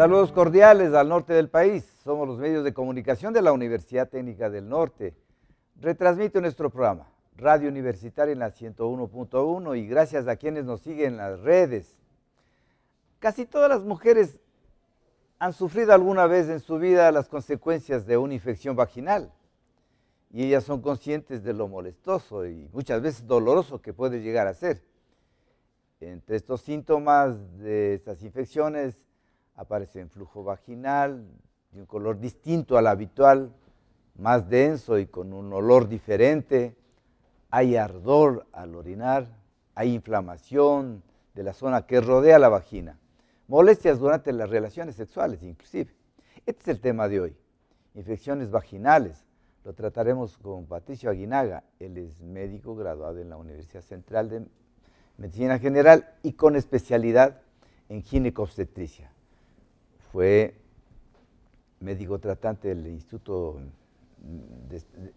Saludos cordiales al norte del país. Somos los medios de comunicación de la Universidad Técnica del Norte. Retransmite nuestro programa, Radio Universitaria en la 101.1 y gracias a quienes nos siguen en las redes. Casi todas las mujeres han sufrido alguna vez en su vida las consecuencias de una infección vaginal y ellas son conscientes de lo molestoso y muchas veces doloroso que puede llegar a ser. Entre estos síntomas de estas infecciones aparece en flujo vaginal, de un color distinto al habitual, más denso y con un olor diferente. Hay ardor al orinar, hay inflamación de la zona que rodea la vagina, molestias durante las relaciones sexuales inclusive. Este es el tema de hoy, infecciones vaginales. Lo trataremos con Patricio Aguinaga, él es médico graduado en la Universidad Central de Medicina General y con especialidad en ginecobstetricia fue médico tratante del Instituto,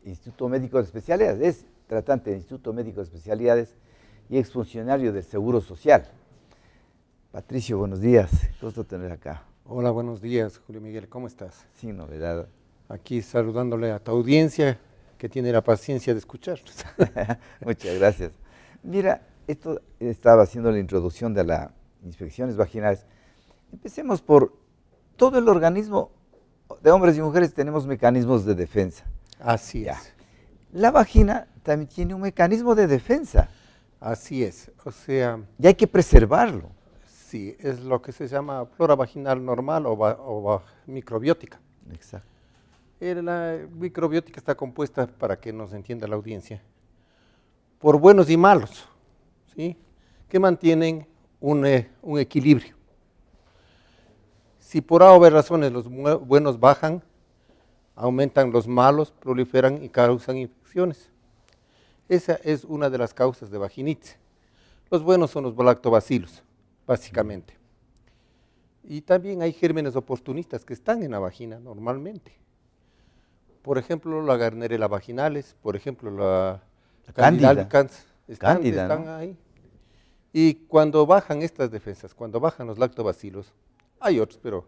Instituto Médico de Especialidades, es tratante del Instituto Médico de Especialidades y exfuncionario del Seguro Social. Patricio, buenos días, gusto tener acá. Hola, buenos días, Julio Miguel, ¿cómo estás? Sin novedad. Aquí saludándole a tu audiencia que tiene la paciencia de escuchar. Muchas gracias. Mira, esto estaba haciendo la introducción de las inspecciones vaginales. Empecemos por todo el organismo de hombres y mujeres tenemos mecanismos de defensa. Así es. La vagina también tiene un mecanismo de defensa. Así es, o sea... Y hay que preservarlo. Sí, es lo que se llama flora vaginal normal o, microbiótica. Exacto. Eh, la microbiótica está compuesta, para que nos entienda la audiencia, por buenos y malos, ¿sí? que mantienen un eh, equilibrio. Si por A o razones los buenos bajan, aumentan los malos, proliferan y causan infecciones. Esa es una de las causas de vaginitis. Los buenos son los lactobacilos, básicamente. Y también hay gérmenes oportunistas que están en la vagina normalmente. Por ejemplo, la garnerela vaginales, por ejemplo, la, la candida, están, ahí. Y cuando bajan estas defensas, cuando bajan los lactobacilos, hay otros, pero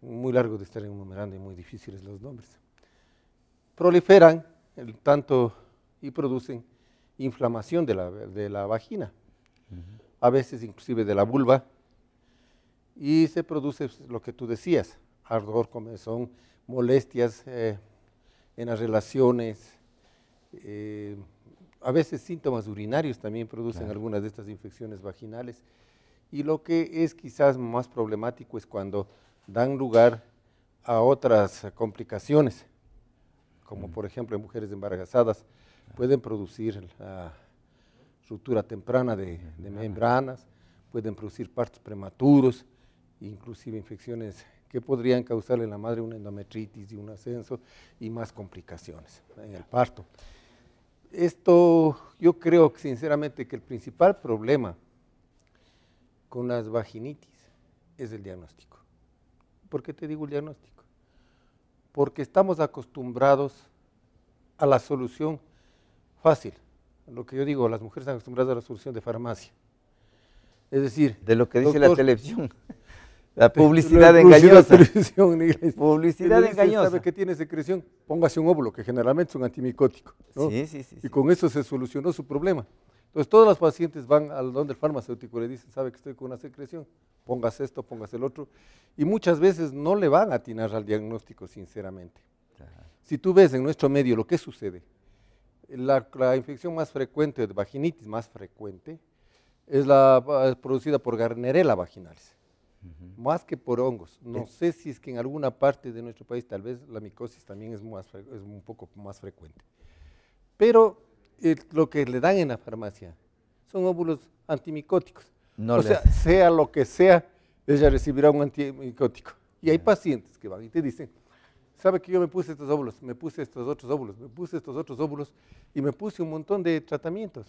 muy largo de estar enumerando y muy difíciles los nombres. Proliferan tanto y producen inflamación de la, vagina, a veces inclusive de la vulva, y se produce lo que tú decías, ardor, comezón, molestias eh, en las relaciones, eh, a veces síntomas urinarios también producen algunas de estas infecciones vaginales y lo que es quizás más problemático es cuando dan lugar a otras complicaciones, como por ejemplo en mujeres embarazadas, pueden producir la ruptura temprana de, membranas, pueden producir partos prematuros, inclusive infecciones que podrían causarle en la madre una endometritis y un ascenso y más complicaciones en el parto. Esto yo creo sinceramente que el principal problema con las vaginitis, es el diagnóstico. ¿Por qué te digo el diagnóstico? Porque estamos acostumbrados a la solución fácil. Lo que yo digo, las mujeres están acostumbradas a la solución de farmacia. Es decir, de lo que dice la televisión. La publicidad la engañosa. La publicidad dice, engañosa. ¿Sabe que tiene secreción? Póngase un óvulo, que generalmente es un antimicótico. Sí, sí, sí, Y con eso se solucionó su problema. Entonces, todos los pacientes van al donde el farmacéutico le dicen, sabe que estoy con una secreción, pongas esto, pongas el otro. Y muchas veces no le van a atinar al diagnóstico, sinceramente. Si tú ves en nuestro medio lo que sucede, la, infección más frecuente, de vaginitis más frecuente, es la producida por garnerela vaginalis, más que por hongos. No sé si es que en alguna parte de nuestro país tal vez la micosis también es, es un poco más frecuente. Pero eh, lo que le dan en la farmacia. Son óvulos antimicóticos. No o sea, sea lo que sea, ella recibirá un antimicótico. Y hay pacientes que van y te dicen, ¿sabe que yo me puse estos óvulos? Me puse estos otros óvulos, me puse estos otros óvulos y me puse un montón de tratamientos.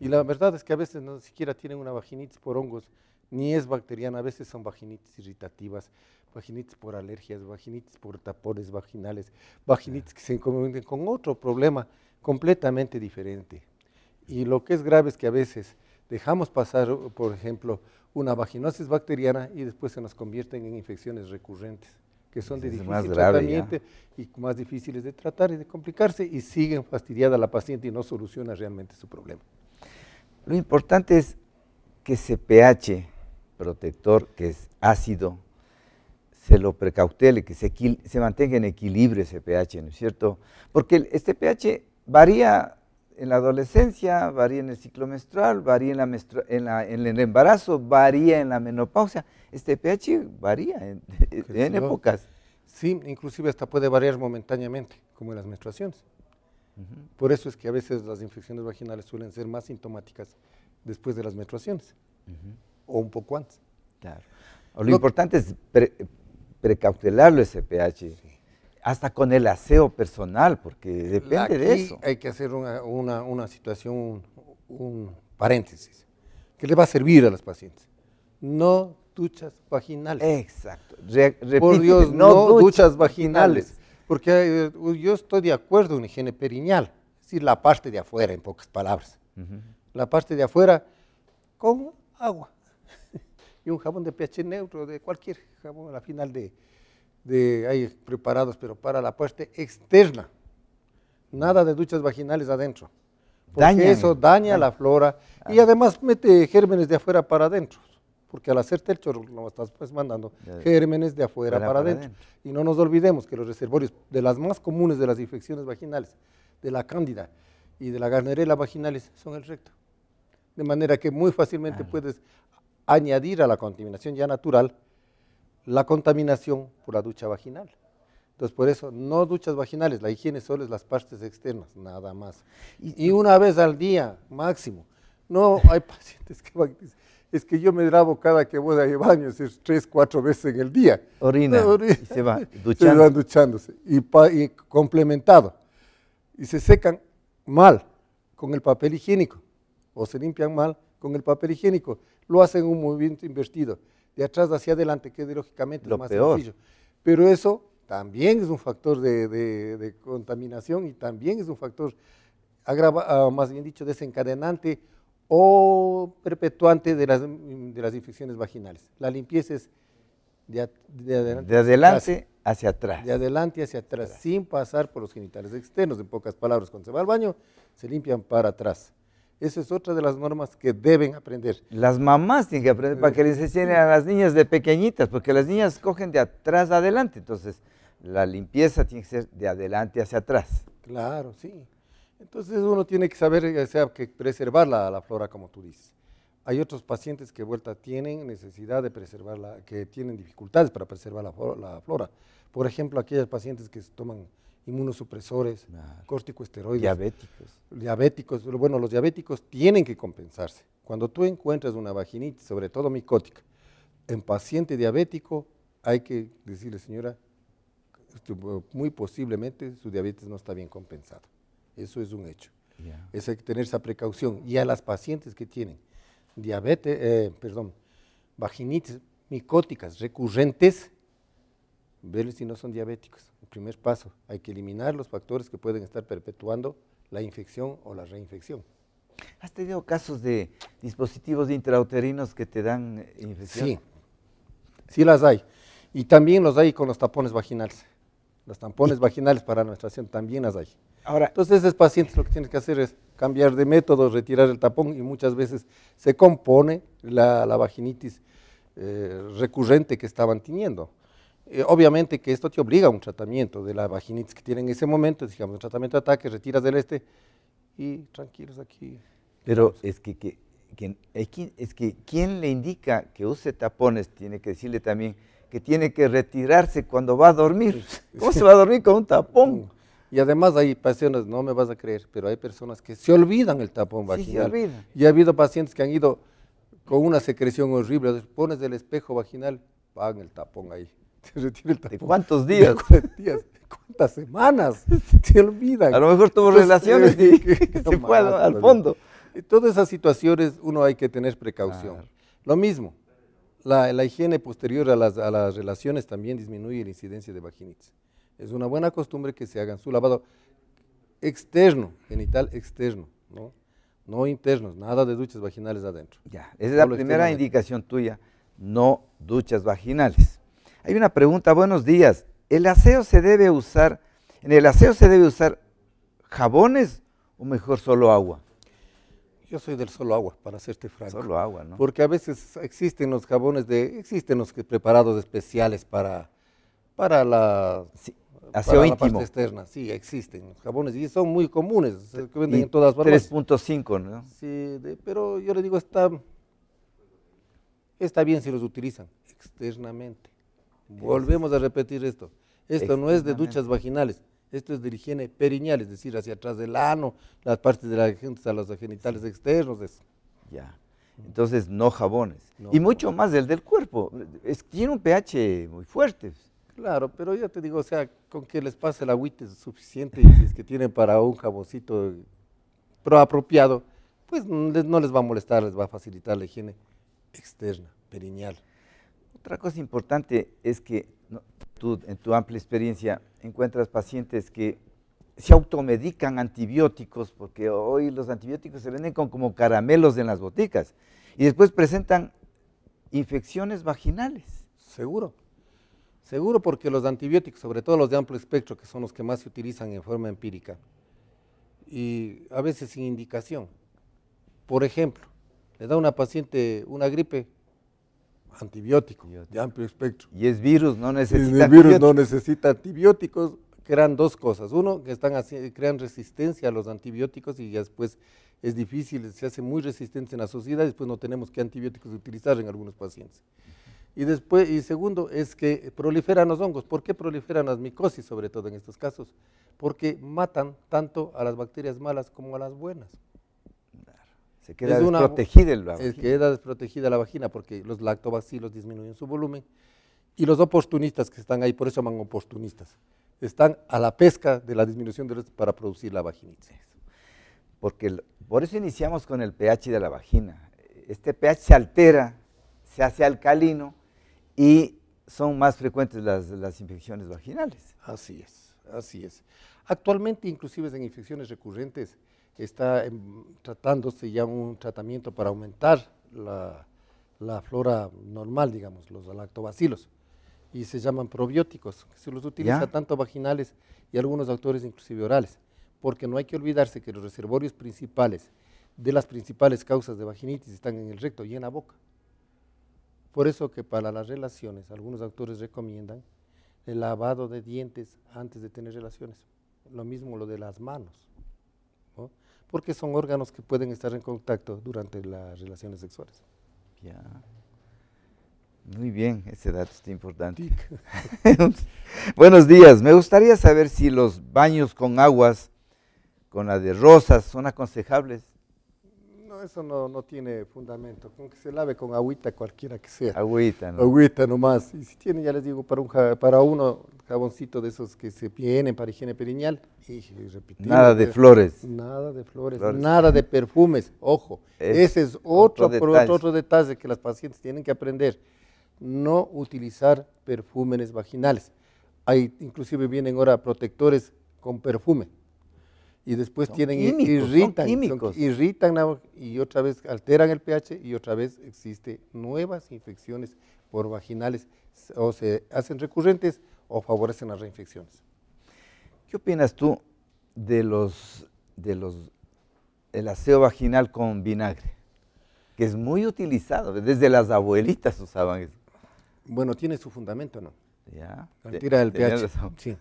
Y la verdad es que a veces no siquiera tienen una vaginitis por hongos, ni es bacteriana, a veces son vaginitis irritativas, vaginitis por alergias, vaginitis por tapones vaginales, vaginitis que se encomienden con otro problema completamente diferente. Y lo que es grave es que a veces dejamos pasar, por ejemplo, una vaginosis bacteriana y después se nos convierten en infecciones recurrentes, que son de difícil tratamiento y más difíciles de tratar y de complicarse y siguen fastidiada la paciente y no soluciona realmente su problema. Lo importante es que ese pH protector, que es ácido, se lo precautele, que se, se mantenga en equilibrio ese pH, ¿no es cierto? Porque este pH varía en la adolescencia, varía en el ciclo menstrual, varía en, la en, el embarazo, varía en la menopausia. Este pH varía en, épocas. Sí, inclusive hasta puede variar momentáneamente, como en las menstruaciones. Por eso es que a veces las infecciones vaginales suelen ser más sintomáticas después de las menstruaciones o un poco antes. Claro. Lo, importante es precautelarlo ese pH hasta con el aseo personal, porque depende de eso. Hay que hacer una, situación, un, paréntesis, que le va a servir a las pacientes. No duchas vaginales. Exacto. Por Dios, no, duchas, vaginales, Porque eh, yo estoy de acuerdo en higiene perineal, es decir, la parte de afuera, en pocas palabras. La parte de afuera con agua y un jabón de pH neutro, de cualquier jabón, a final de, de, hay preparados, pero para la parte externa. Nada de duchas vaginales adentro. Porque eso daña, la flora y ah. además mete gérmenes de afuera para adentro. Porque al hacerte el chorro, lo estás pues mandando gérmenes de afuera para, adentro. Y no nos olvidemos que los reservorios de las más comunes de las infecciones vaginales, de la cándida y de la garnerela vaginales son el recto. De manera que muy fácilmente ah. puedes añadir a la contaminación ya natural la contaminación por la ducha vaginal. Entonces, por eso, no duchas vaginales, la higiene solo es las partes externas, nada más. Y, una vez al día, máximo. No, hay pacientes que van es que yo me lavo cada que voy a baño, es tres, cuatro veces en el día. Orina, y se va duchando. Se duchándose, y, y complementado. Y se secan mal con el papel higiénico, o se limpian mal con el papel higiénico. Lo hacen un movimiento invertido de atrás hacia adelante, que lógicamente Lo más sencillo. Pero eso también es un factor de, contaminación y también es un factor, ah, más bien dicho, desencadenante o perpetuante de las, infecciones vaginales. La limpieza es de, adelante, hacia, atrás. De adelante hacia atrás, sin pasar por los genitales externos, en pocas palabras. Cuando se va al baño, se limpian para atrás. Esa es otra de las normas que deben aprender. Las mamás tienen que aprender para que les enseñen a las niñas de pequeñitas, porque las niñas cogen de atrás a adelante. Entonces, la limpieza tiene que ser de adelante hacia atrás. Claro, sí. Entonces uno tiene que saber, que preservar la, la, flora, como tú dices. Hay otros pacientes que vuelta tienen necesidad de preservarla, que tienen dificultades para preservar la, flora. Por ejemplo, aquellas pacientes que toman inmunosupresores, corticosteroides. Diabéticos. Diabéticos. Bueno, los diabéticos tienen que compensarse. Cuando tú encuentras una vaginitis, sobre todo micótica, en paciente diabético hay que decirle, señora, este, muy posiblemente su diabetes no está bien compensado. Eso es un hecho. hay que tener esa precaución. Y a las pacientes que tienen diabetes, eh, perdón, vaginitis micóticas recurrentes, ver si no son diabéticos el primer paso, hay que eliminar los factores que pueden estar perpetuando la infección o la reinfección. ¿Has tenido casos de dispositivos intrauterinos que te dan eh, infección? Sí, sí las hay. Y también los hay con los tapones vaginales. Los tampones vaginales para la menstruación también las hay. Ahora, Entonces, esos pacientes lo que tienen que hacer es cambiar de método, retirar el tapón y muchas veces se compone la, la vaginitis eh, recurrente que estaban teniendo. Eh, obviamente que esto te obliga a un tratamiento de la vaginitis que tiene en ese momento, digamos, un tratamiento de ataque, retiras del este y tranquilos aquí. Pero es que, es que quien le indica que use tapones tiene que decirle también que tiene que retirarse cuando va a dormir. ¿Cómo se va a dormir con un tapón? Y además hay pacientes, no me vas a creer, pero hay personas que se olvidan el tapón vaginal. Sí, se y ha habido pacientes que han ido con una secreción horrible, pones el espejo vaginal, pagan el tapón ahí. cuántos días? ¿Cuántas semanas? Se olvida. A lo mejor tuvo relaciones y se fue al, fondo. Y todas esas situaciones uno hay que tener precaución. Lo mismo, la, higiene posterior a las, relaciones también disminuye la incidencia de vaginitis. Es una buena costumbre que se hagan su lavado externo, genital externo, ¿no? No internos, nada de duchas vaginales adentro. Ya, esa es la primera indicación tuya, no duchas vaginales. Hay una pregunta, buenos días. ¿El aseo se debe usar, en el aseo se debe usar jabones o mejor solo agua? Yo soy del solo agua, para serte franco. Solo agua, ¿no? Porque a veces existen los jabones de, existen los preparados especiales para, para la... aseo para La parte externa, sí, existen los jabones y son muy comunes, se venden en todas partes. 3.5, ¿no? Sí, pero yo le digo, está, está bien si los utilizan externamente Volvemos a repetir esto. Esto no es de duchas vaginales, esto es de higiene perineal, es decir, hacia atrás del ano, las partes de la gente a los genitales externos. Ya. Entonces, no jabones. y mucho más el del cuerpo. tiene un pH muy fuerte. Claro, pero ya te digo, o sea, con que les pase el agüite es suficiente y si es que tienen para un jaboncito pro apropiado, pues no les va a molestar, les va a facilitar la higiene externa, perineal. Otra cosa importante es que tú, en tu amplia experiencia, encuentras pacientes que se automedican antibióticos, porque hoy los antibióticos se venden como caramelos en las boticas, y después presentan infecciones vaginales. Seguro. Seguro porque los antibióticos, sobre todo los de amplio espectro, que son los que más se utilizan en forma empírica, y a veces sin indicación. Por ejemplo, le da a una paciente una gripe, antibiótico, de amplio espectro. Y es virus, no necesita antibióticos. El virus no necesita antibióticos, crean dos cosas. Uno, que están crean resistencia a los antibióticos y después es difícil, se hace muy resistente en la sociedad y después no tenemos qué antibióticos utilizar en algunos pacientes. Y después, y segundo, es que proliferan los hongos. ¿Por qué proliferan las micosis, sobre todo en estos casos? Porque matan tanto a las bacterias malas como a las buenas. Se queda desprotegida la vagina. Queda desprotegida la vagina porque los lactobacilos disminuyen su volumen. Y los oportunistas que están ahí, por eso llaman oportunistas, están a la pesca de la disminución de para producir la vaginitis. Porque por eso iniciamos con el pH de la vagina. Este pH se altera, se hace alcalino y son más frecuentes las, las infecciones vaginales. Así es, así es. Actualmente, inclusive en infecciones recurrentes, está em, tratándose ya un tratamiento para aumentar la, flora normal, digamos, los lactobacilos. Y se llaman probióticos, que se los utiliza tanto vaginales y algunos autores inclusive orales. Porque no hay que olvidarse que los reservorios principales de las principales causas de vaginitis están en el recto y en la boca. Por eso que para las relaciones, algunos autores recomiendan el lavado de dientes antes de tener relaciones. Lo mismo lo de las manos porque son órganos que pueden estar en contacto durante las relaciones sexuales. Ya. Muy bien, ese dato está importante. Buenos días, me gustaría saber si los baños con aguas, con la de rosas, son aconsejables eso no, no, tiene fundamento. Con que se lave con agüita cualquiera que sea. Agüita, ¿no? Agüita nomás. Y si tiene, ya les digo, para, un, para uno jaboncito de esos que se vienen para higiene perineal. Y, pues, nada de flores. Nada de flores, nada de perfumes. Ojo, ese es otro, otro, detalle. detalle que las pacientes tienen que aprender. No utilizar perfúmenes vaginales. Hay, inclusive vienen ahora protectores con perfume y después tienen irritan, químicos. irritan y otra vez alteran el pH y otra vez existen nuevas infecciones por vaginales o se hacen recurrentes o favorecen las reinfecciones. ¿Qué opinas tú de los de los el aseo vaginal con vinagre? Que es muy utilizado, desde las abuelitas usaban eso. Bueno, tiene su fundamento, ¿no? Ya. Altera el pH. Sí.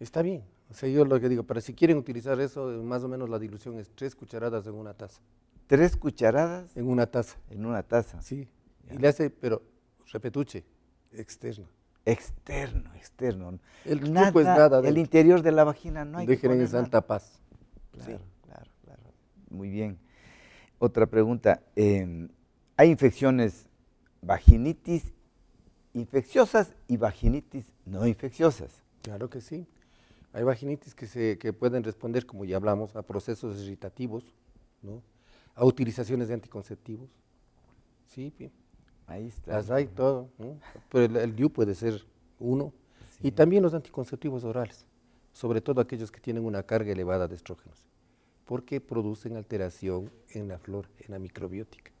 Está bien. O sea, yo lo que digo, para si quieren utilizar eso, más o menos la dilución es tres cucharadas en una taza. ¿Tres cucharadas? En una taza. En una taza. Sí. Y le hace, pero repetuche, externo. Externo, externo. El nada, es nada. El interior de la vagina no hay Dejen en santa paz. Claro, claro, claro. Muy bien. Otra pregunta. Em, hay infecciones vaginitis infecciosas y vaginitis no infecciosas. Claro que sí. Hay vaginitis que, se, pueden responder, como ya hablamos, a procesos irritativos, a utilizaciones de anticonceptivos. Sí, ahí está. Las hay todo, pero el, DIU puede ser uno. Y también los anticonceptivos orales, sobre todo aquellos que tienen una carga elevada de estrógenos, porque producen alteración en la flor, en la microbiótica.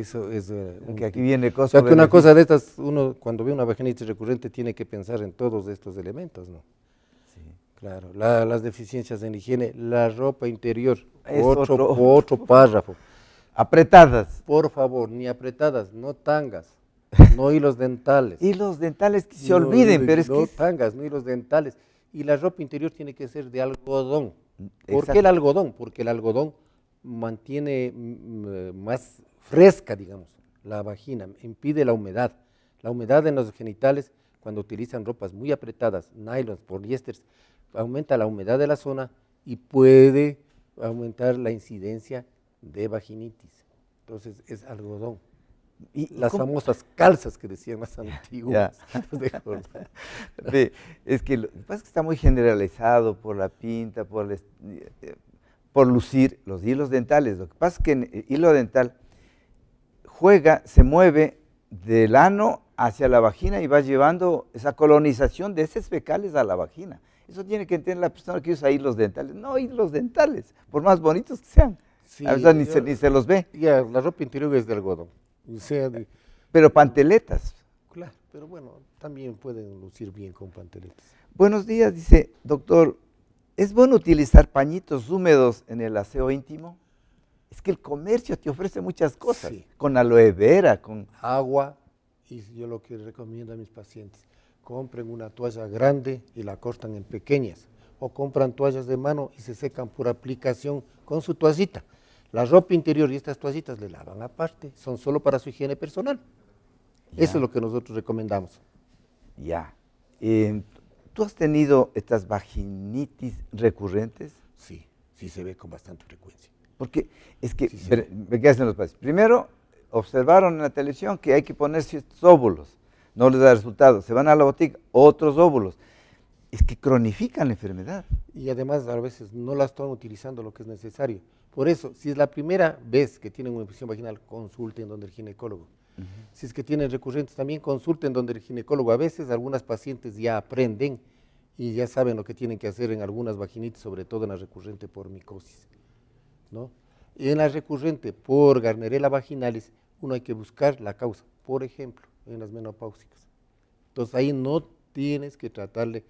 Eso es eh, que aquí viene cosa. de que una cosa de estas, uno cuando ve una vaginitis recurrente tiene que pensar en todos estos elementos, ¿no? Sí. Claro, las deficiencias en higiene, la ropa interior, otro, otro, párrafo. Apretadas. Por favor, ni apretadas, no tangas, no hilos dentales. hilos dentales que se olviden, pero es que... No tangas, no hilos dentales. Y la ropa interior tiene que ser de algodón. ¿Por qué el algodón? Porque el algodón mantiene mm, mm, más fresca, digamos, la vagina, impide la humedad. La humedad en los genitales, cuando utilizan ropas muy apretadas, nylons, poliéster, aumenta la humedad de la zona y puede aumentar la incidencia de vaginitis. Entonces es algodón. Y las famosas calzas que decían más antiguas. es que lo que pasa que está muy generalizado por la pinta, por, eh, eh, por lucir los hilos dentales. Lo que pasa es que el hilo dental juega, se mueve del ano hacia la vagina y va llevando esa colonización de esos fecales a la vagina. Eso tiene que entender la persona que usa hilos dentales. No hilos dentales, por más bonitos que sean. Ah, a veces ni, se, ni se los ve. Ya, la ropa interior es de algodón. pero panteletas. Claro, pero bueno, también pueden lucir bien con panteletas. Buenos días, dice doctor. ¿Es bueno utilizar pañitos húmedos en el aseo íntimo? Es que el comercio te ofrece muchas cosas, con aloe vera, con agua. Y yo lo que recomiendo a mis pacientes, compren una toalla grande y la cortan en pequeñas. O compran toallas de mano y se secan por aplicación con su toallita. La ropa interior y estas toallitas le lavan aparte, son solo para su higiene personal. Eso es lo que nosotros recomendamos. Ya. Eh, ¿Tú has tenido estas vaginitis recurrentes? Sí, sí se ve con bastante frecuencia. Porque es que, ¿qué hacen los pacientes. Primero, observaron en la televisión que hay que poner ciertos óvulos. No les da resultado. Se van a la botica, otros óvulos. Es que cronifican la enfermedad. Y además, a veces no las están utilizando lo que es necesario. Por eso, si es la primera vez que tienen una infección vaginal, consulten donde el ginecólogo. Si es que tienen recurrentes, también consulten donde el ginecólogo. A veces algunas pacientes ya aprenden y ya saben lo que tienen que hacer en algunas vaginitas, sobre todo en la recurrente por micosis. En la recurrente por garnerela vaginalis, uno hay que buscar la causa, por ejemplo, en las menopáusicas. Entonces ahí no tienes que tratarle,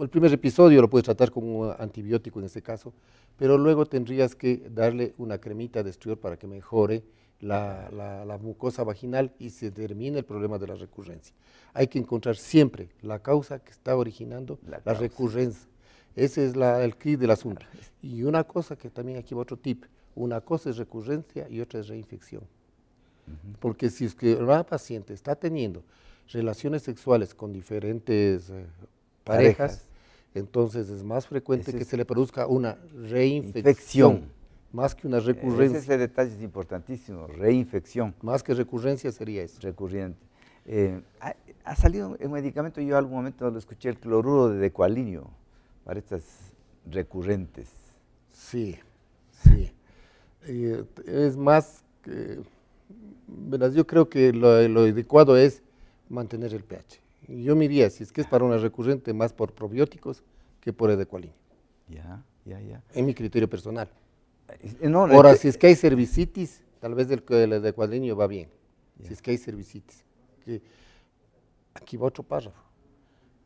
el primer episodio lo puedes tratar con un antibiótico en este caso, pero luego tendrías que darle una cremita de estriol para que mejore la, mucosa vaginal y se termine el problema de la recurrencia. Hay que encontrar siempre la causa que está originando la recurrencia. Ese es el kit del asunto. Y una cosa que también aquí va otro tip, una cosa es recurrencia y otra es reinfección. Porque si es que una paciente está teniendo relaciones sexuales con diferentes eh, parejas, entonces es más frecuente que se le produzca una reinfección. Más que una e, recurrencia. Ese, detalle es importantísimo, reinfección. Más que recurrencia sería eso. Recurrente. Eh, ha, salido un medicamento, yo algún momento lo escuché, el cloruro de decualinio para estas recurrentes. Sí, sí. Eh, es más, yo creo que lo, adecuado es mantener el pH. Yo miraría, si es que es para una recurrente, más por probióticos que por edecualina. Ya, ya, ya. Es mi criterio personal. Eh, eh, Ahora, si es que hay cervicitis, tal vez el, el va bien. Si es que hay cervicitis. aquí va otro párrafo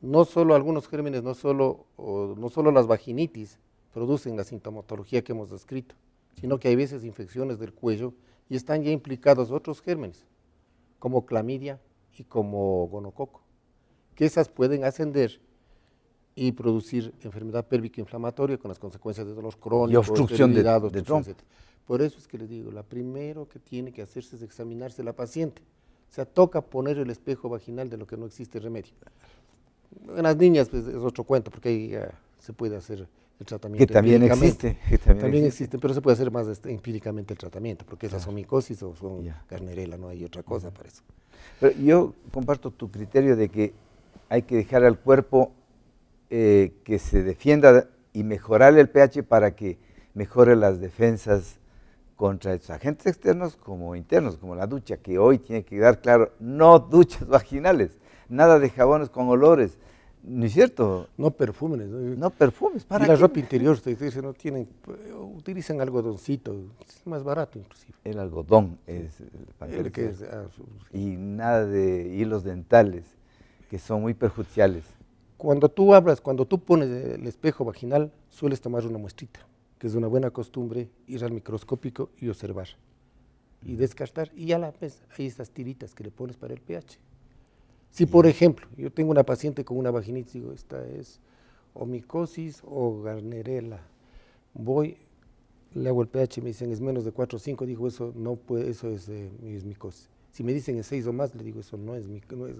no solo algunos gérmenes, no solo, no las vaginitis producen la sintomatología que hemos descrito, sino que hay veces infecciones del cuello y están ya implicados otros gérmenes, como clamidia y como gonococo, que esas pueden ascender y producir enfermedad pélvica inflamatoria con las consecuencias de dolor crónico, y obstrucción de, dados, etc. Por eso es que les digo, lo primero que tiene que hacerse es examinarse la paciente. O sea, toca poner el espejo vaginal de lo que no existe remedio. En las niñas pues, es otro cuento, porque ahí eh, se puede hacer el tratamiento. Que también existe. también, existe. pero se puede hacer más este, empíricamente el tratamiento, porque esas omicosis son micosis o son carnerela, no hay otra cosa para eso. Pero yo comparto tu criterio de que hay que dejar al cuerpo eh, que se defienda y mejorar el pH para que mejore las defensas contra esos agentes externos como internos, como la ducha, que hoy tiene que quedar claro, no duchas vaginales, nada de jabones con olores. ¿No es cierto? No perfumes. No, no perfumes, ¿para la ropa interior, ustedes dicen, no tienen, utilizan algodoncito, es más barato inclusive. El algodón es el, que ah, Y nada de hilos dentales, que son muy perjudiciales. Cuando tú hablas, cuando tú pones el espejo vaginal, sueles tomar una muestrita, que es una buena costumbre ir al microscópico y observar y mm. descartar, y ya la ves, hay esas tiritas que le pones para el pH si, por ejemplo, yo tengo una paciente con una vaginitis, digo, esta es o micosis o garnerela, voy, le hago el pH y me dicen es menos de 4 o 5, digo, eso no puede, eso es, eh, micosis. Si me dicen es 6 o más, le digo, eso no es, no es,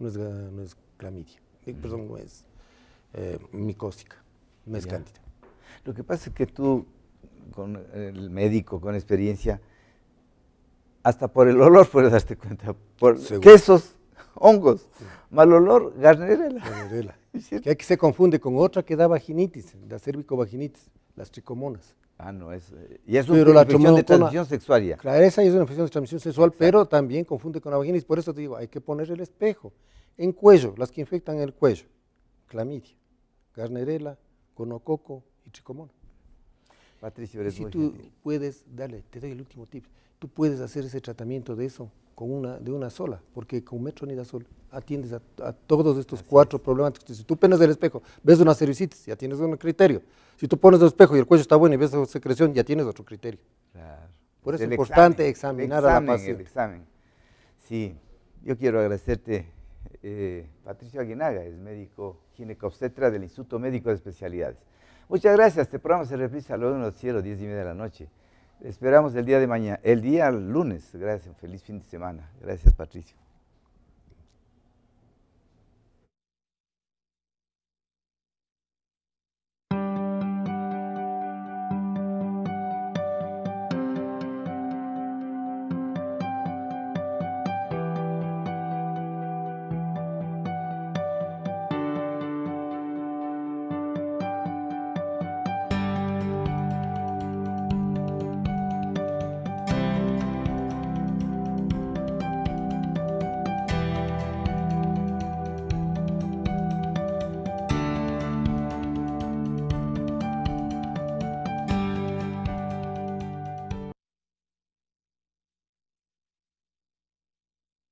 no es, no es clamidia, perdón, no es eh, micósica, no es cándida. Lo que pasa es que tú, con el médico con experiencia, hasta por el olor puedes darte cuenta. Por Seguro. quesos hongos. Mal olor, garnerela. Garnerela. Que aquí se confunde con otra que da vaginitis, la cérvico-vaginitis, las tricomonas. Ah, no, es, eh, es una infección de transmisión sexual Claro, esa es una infección de transmisión sexual, pero también confunde con la vaginitis. Por eso te digo, hay que poner el espejo. En cuello, las que infectan el cuello, clamidia, garnerela, conococo y tricomona. Patricio, eres si tú puedes, dale, te doy el último tip, tú puedes hacer ese tratamiento de eso de una sola, porque con Metronidazol atiendes a, todos estos cuatro problemas. Si tú pones el espejo, ves una cervicitis, ya tienes un criterio. Si tú pones el espejo y el cuello está bueno y ves la secreción, ya tienes otro criterio. Por eso es importante examinar a la paciente. El examen. Sí, yo quiero agradecerte, eh, Patricio Aguinaga, es médico ginecobstetra del Instituto Médico de Especialidades. Muchas gracias. Este programa se reprisa a los cielos, 10 y media de la noche. Esperamos el día de mañana, el día lunes. Gracias, feliz fin de semana. Gracias, Patricio.